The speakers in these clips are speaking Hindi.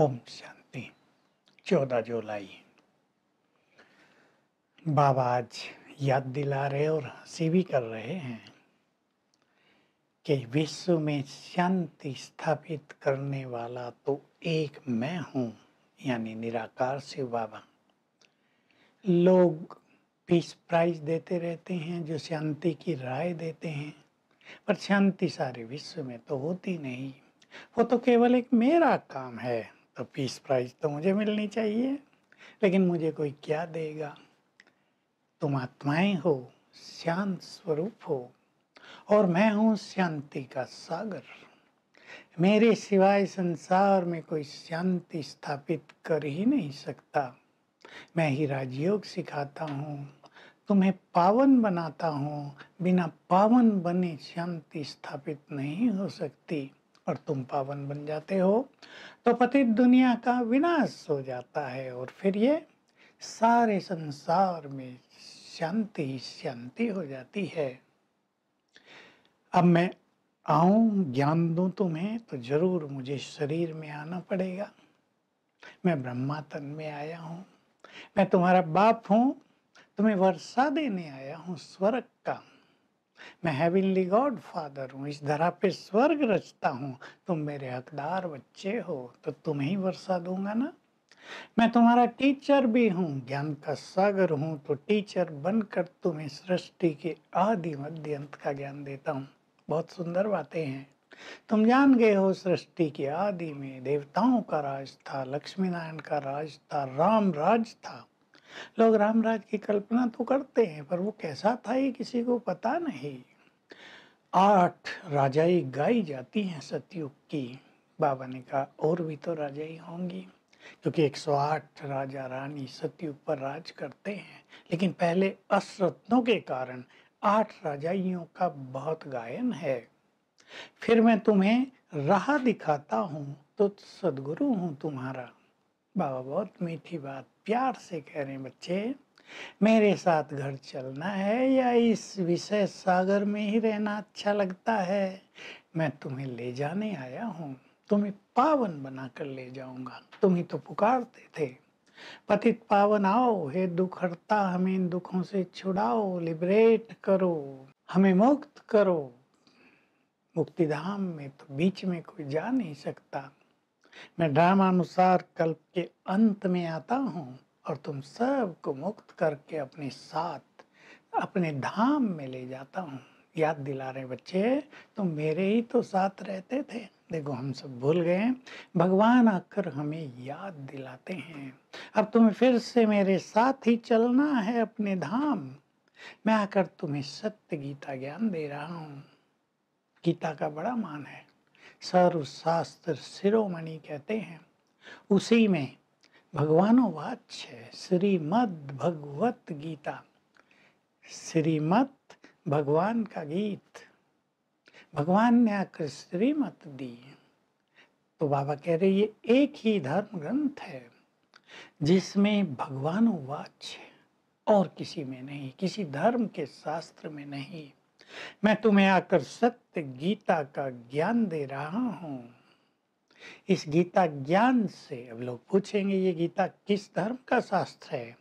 ओम शांति चौदह जुलाई बाबा आज याद दिला रहे और हंसी भी कर रहे हैं कि विश्व में शांति स्थापित करने वाला तो एक मैं हूं यानी निराकार शिव बाबा लोग पीस प्राइज देते रहते हैं जो शांति की राय देते हैं पर शांति सारे विश्व में तो होती नहीं वो तो केवल एक मेरा काम है तो पीस प्राइज तो मुझे मिलनी चाहिए लेकिन मुझे कोई क्या देगा तुम आत्माएं हो शांत स्वरूप हो और मैं हूँ शांति का सागर मेरे सिवाय संसार में कोई शांति स्थापित कर ही नहीं सकता मैं ही राजयोग सिखाता हूँ तुम्हें पावन बनाता हूँ बिना पावन बने शांति स्थापित नहीं हो सकती और तुम पावन बन जाते हो तो पति दुनिया का विनाश हो जाता है और फिर ये सारे संसार में शांति ही शांति हो जाती है अब मैं आऊं ज्ञान दूं तुम्हें तो जरूर मुझे शरीर में आना पड़ेगा मैं तन में आया हूँ मैं तुम्हारा बाप हूं तुम्हें वर्षा देने आया हूं स्वर्ग का मैं हैविनली गॉड फादर हूँ इस धरा पे स्वर्ग रचता हूँ तुम मेरे हकदार बच्चे हो तो तुम्हें वर्षा दूंगा ना मैं तुम्हारा टीचर भी हूँ ज्ञान का सागर हूँ तो टीचर बनकर तुम्हें सृष्टि के आदि मध्य अंत का ज्ञान देता हूँ बहुत सुंदर बातें हैं तुम जान गए हो सृष्टि के आदि में देवताओं का राज था लक्ष्मी नारायण का राज था राम राज था लोग रामराज की कल्पना तो करते हैं पर वो कैसा था ये किसी को पता नहीं आठ राजाई गाई जाती हैं सतयुग की बाबा ने कहा और भी तो राजाई होंगी क्योंकि 108 राजा रानी सतयुग पर राज करते हैं लेकिन पहले असरत्नों के कारण आठ राजाइयों का बहुत गायन है फिर मैं तुम्हें राह दिखाता हूँ तो सदगुरु हूँ तुम्हारा बाबा बहुत मीठी बात प्यार से कह रहे हैं बच्चे मेरे साथ घर चलना है या इस विषय सागर में ही रहना अच्छा लगता है मैं तुम्हें ले जाने आया हूँ तुम्हें पावन बनाकर ले जाऊंगा तुम्हें तो पुकारते थे पतित पावन आओ हे दुख हमें इन दुखों से छुड़ाओ लिबरेट करो हमें मुक्त करो मुक्तिधाम में तो बीच में कोई जा नहीं सकता मैं ड्रामानुसार कल्प के अंत में आता हूँ और तुम सबको मुक्त करके अपने साथ अपने धाम में ले जाता हूँ याद दिला रहे बच्चे तुम मेरे ही तो साथ रहते थे देखो हम सब भूल गए भगवान आकर हमें याद दिलाते हैं अब तुम्हें फिर से मेरे साथ ही चलना है अपने धाम मैं आकर तुम्हें सत्य गीता ज्ञान दे रहा हूँ गीता का बड़ा मान है सर्वशास्त्र शिरोमणि कहते हैं उसी में भगवानो वाच्य श्रीमद भगवत गीता श्रीमत भगवान का गीत भगवान ने आकर श्रीमत दी तो बाबा कह रहे ये एक ही धर्म ग्रंथ है जिसमें भगवान वाच्य और किसी में नहीं किसी धर्म के शास्त्र में नहीं मैं तुम्हें आकर सत्य गीता का ज्ञान दे रहा हूं इस गीता ज्ञान से अब लोग पूछेंगे ये गीता किस धर्म का शास्त्र है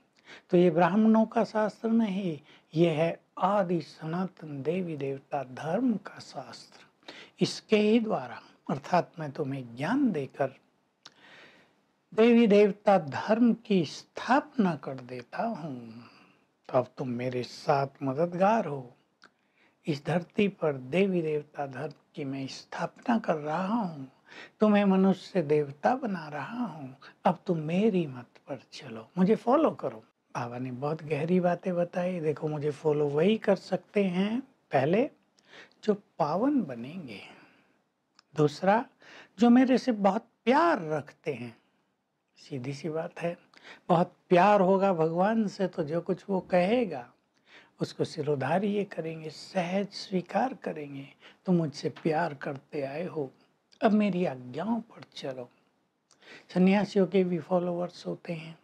तो ये ब्राह्मणों का शास्त्र नहीं ये है आदि सनातन देवी देवता धर्म का शास्त्र इसके ही द्वारा अर्थात मैं तुम्हें ज्ञान देकर देवी देवता धर्म की स्थापना कर देता हूं तो अब तुम मेरे साथ मददगार हो इस धरती पर देवी देवता धर्म की मैं स्थापना कर रहा हूँ तुम्हें मनुष्य देवता बना रहा हूँ अब तुम मेरी मत पर चलो मुझे फॉलो करो बाबा ने बहुत गहरी बातें बताई देखो मुझे फॉलो वही कर सकते हैं पहले जो पावन बनेंगे दूसरा जो मेरे से बहुत प्यार रखते हैं सीधी सी बात है बहुत प्यार होगा भगवान से तो जो कुछ वो कहेगा उसको सिरोधार्य करेंगे सहज स्वीकार करेंगे तुम तो मुझसे प्यार करते आए हो अब मेरी आज्ञाओं पर चलो सन्यासियों के भी फॉलोवर्स होते हैं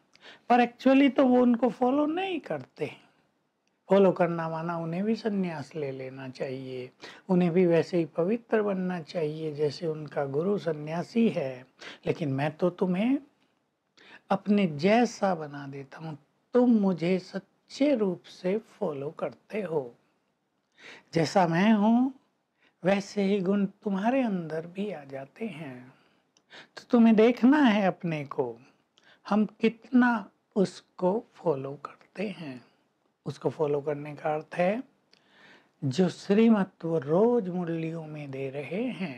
पर एक्चुअली तो वो उनको फॉलो नहीं करते फॉलो करना माना उन्हें भी सन्यास ले लेना चाहिए उन्हें भी वैसे ही पवित्र बनना चाहिए जैसे उनका गुरु सन्यासी है लेकिन मैं तो तुम्हें अपने जैसा बना देता हूँ तुम मुझे सच निश्चय रूप से फॉलो करते हो जैसा मैं हूँ वैसे ही गुण तुम्हारे अंदर भी आ जाते हैं तो तुम्हें देखना है अपने को हम कितना उसको फॉलो करते हैं उसको फॉलो करने का अर्थ है जो श्रीमत्व रोज मूल्यों में दे रहे हैं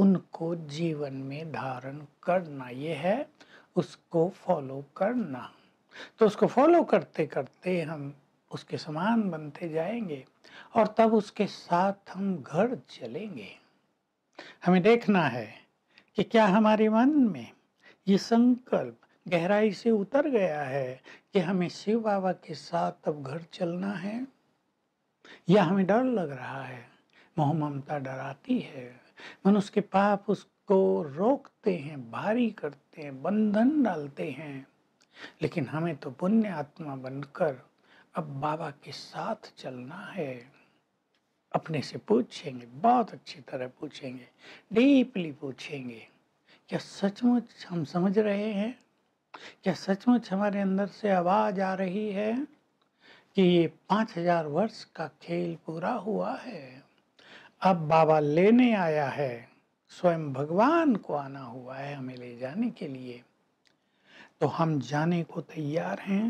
उनको जीवन में धारण करना ये है उसको फॉलो करना तो उसको फॉलो करते करते हम उसके समान बनते जाएंगे और तब उसके साथ हम घर चलेंगे हमें देखना है कि क्या हमारे मन में ये संकल्प गहराई से उतर गया है कि हमें शिव बाबा के साथ अब घर चलना है या हमें डर लग रहा है मोह ममता डराती है मनुष्य के पाप उसको रोकते हैं भारी करते हैं बंधन डालते हैं लेकिन हमें तो पुण्य आत्मा बनकर अब बाबा के साथ चलना है अपने से पूछेंगे बहुत अच्छी तरह पूछेंगे डीपली पूछेंगे क्या सचमुच हम समझ रहे हैं क्या सचमुच हमारे अंदर से आवाज़ आ रही है कि ये पाँच हजार वर्ष का खेल पूरा हुआ है अब बाबा लेने आया है स्वयं भगवान को आना हुआ है हमें ले जाने के लिए तो हम जाने को तैयार हैं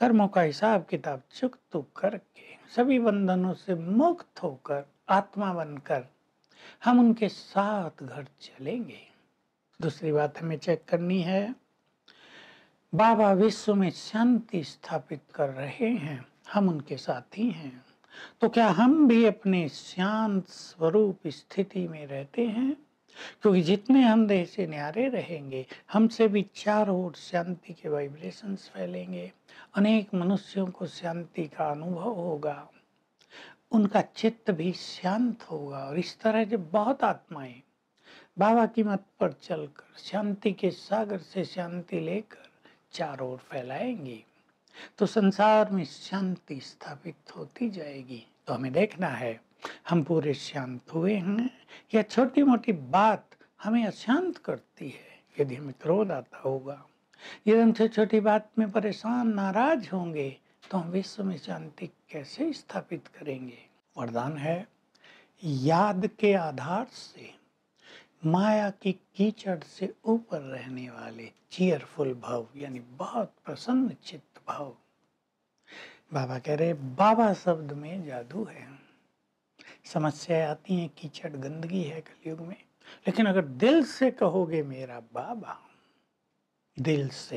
कर्मों का हिसाब किताब चुक चुकतु तो करके सभी बंधनों से मुक्त होकर आत्मा बनकर हम उनके साथ घर चलेंगे दूसरी बात हमें चेक करनी है बाबा विश्व में शांति स्थापित कर रहे हैं हम उनके साथी हैं तो क्या हम भी अपने शांत स्वरूप स्थिति में रहते हैं क्योंकि जितने हम देह से न्यारे रहेंगे हमसे भी चार ओर शांति के वाइब्रेशंस फैलेंगे अनेक मनुष्यों को शांति का अनुभव होगा उनका चित्त भी शांत होगा और इस तरह जब बहुत आत्माएं बाबा की मत पर चलकर शांति के सागर से शांति लेकर चार ओर फैलाएंगी तो संसार में शांति स्थापित होती जाएगी तो हमें देखना है हम पूरे शांत हुए हैं या छोटी मोटी बात हमें अशांत करती है यदि हमें क्रोध आता होगा यदि हमसे छोटी बात में परेशान नाराज होंगे तो हम विश्व में शांति कैसे स्थापित करेंगे वरदान है याद के आधार से माया की कीचड़ से ऊपर रहने वाले चीयरफुल भाव यानी बहुत प्रसन्न चित्त भाव बाबा कह रहे बाबा शब्द में जादू है समस्याएं आती हैं कीचड़ गंदगी है कलयुग में लेकिन अगर दिल से कहोगे मेरा बाबा दिल से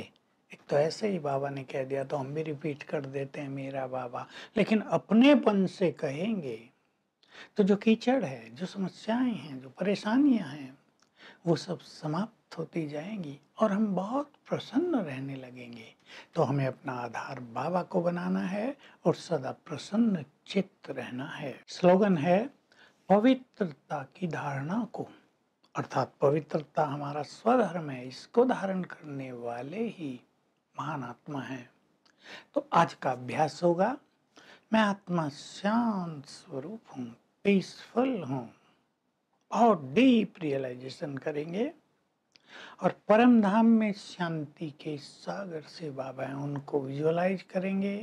एक तो ऐसे ही बाबा ने कह दिया तो हम भी रिपीट कर देते हैं मेरा बाबा लेकिन अपनेपन से कहेंगे तो जो कीचड़ है जो समस्याएं हैं जो परेशानियां हैं वो सब समाप्त होती जाएंगी और हम बहुत प्रसन्न रहने लगेंगे तो हमें अपना आधार बाबा को बनाना है और सदा प्रसन्न चित्त रहना है स्लोगन है पवित्रता की धारणा को अर्थात पवित्रता हमारा स्वधर्म है इसको धारण करने वाले ही महान आत्मा है तो आज का अभ्यास होगा मैं आत्मा शांत स्वरूप हूँ पीसफुल हूँ और डीप रियलाइजेशन करेंगे और परम धाम में शांति के सागर से बाबा हैं उनको विजुअलाइज करेंगे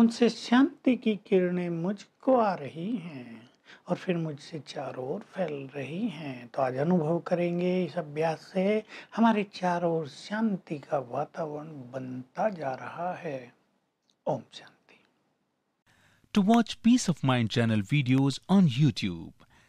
उनसे शांति की किरणें मुझको आ रही हैं और फिर मुझसे चारों ओर फैल रही हैं तो आज अनुभव करेंगे इस अभ्यास से हमारे चारों ओर शांति का वातावरण बनता जा रहा है Om Shanti to watch peace of mind channel videos on YouTube